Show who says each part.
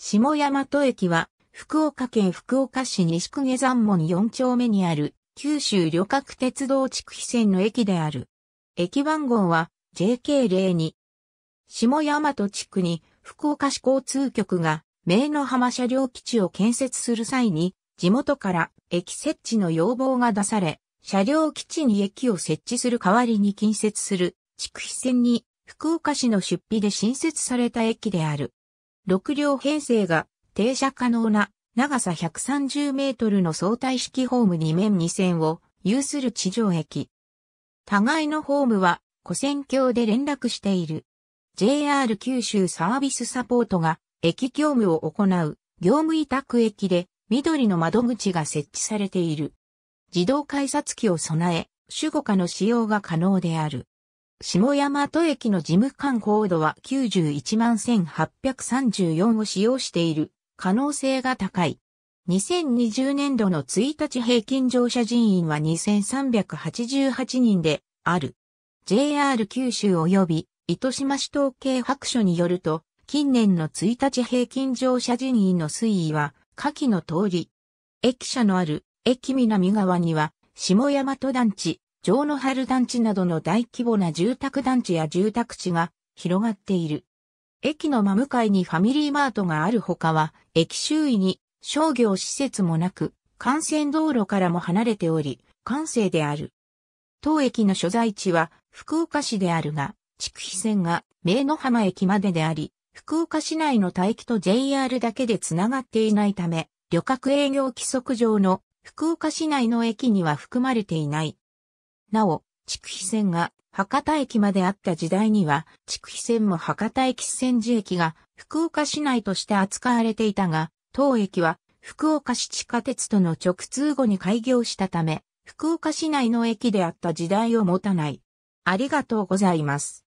Speaker 1: 下大和駅は、福岡県福岡市西区下山門4丁目にある、九州旅客鉄道地区非線の駅である。駅番号は JK02。下大和地区に福岡市交通局が名の浜車両基地を建設する際に地元から駅設置の要望が出され、車両基地に駅を設置する代わりに近接する地区非線に福岡市の出費で新設された駅である。6両編成が停車可能な長さ130メートルの相対式ホーム2面2線を有する地上駅。互いのホームは古線橋で連絡している。JR 九州サービスサポートが駅業務を行う業務委託駅で緑の窓口が設置されている。自動改札機を備え、守護下の使用が可能である。下山都駅の事務官高度は91万1834を使用している可能性が高い。2020年度の1日平均乗車人員は2388人である。JR 九州及び糸島市統計白書によると、近年の1日平均乗車人員の推移は下記の通り。駅舎のある駅南側には下山都団地、城の春団地などの大規模な住宅団地や住宅地が広がっている。駅の真向かいにファミリーマートがあるほかは、駅周囲に商業施設もなく、幹線道路からも離れており、関西である。当駅の所在地は福岡市であるが、筑肥線が名野浜駅までであり、福岡市内の待機と JR だけでつながっていないため、旅客営業規則上の福岡市内の駅には含まれていない。なお、筑肥線が博多駅まであった時代には、筑肥線も博多駅千住駅が福岡市内として扱われていたが、当駅は福岡市地下鉄との直通後に開業したため、福岡市内の駅であった時代を持たない。ありがとうございます。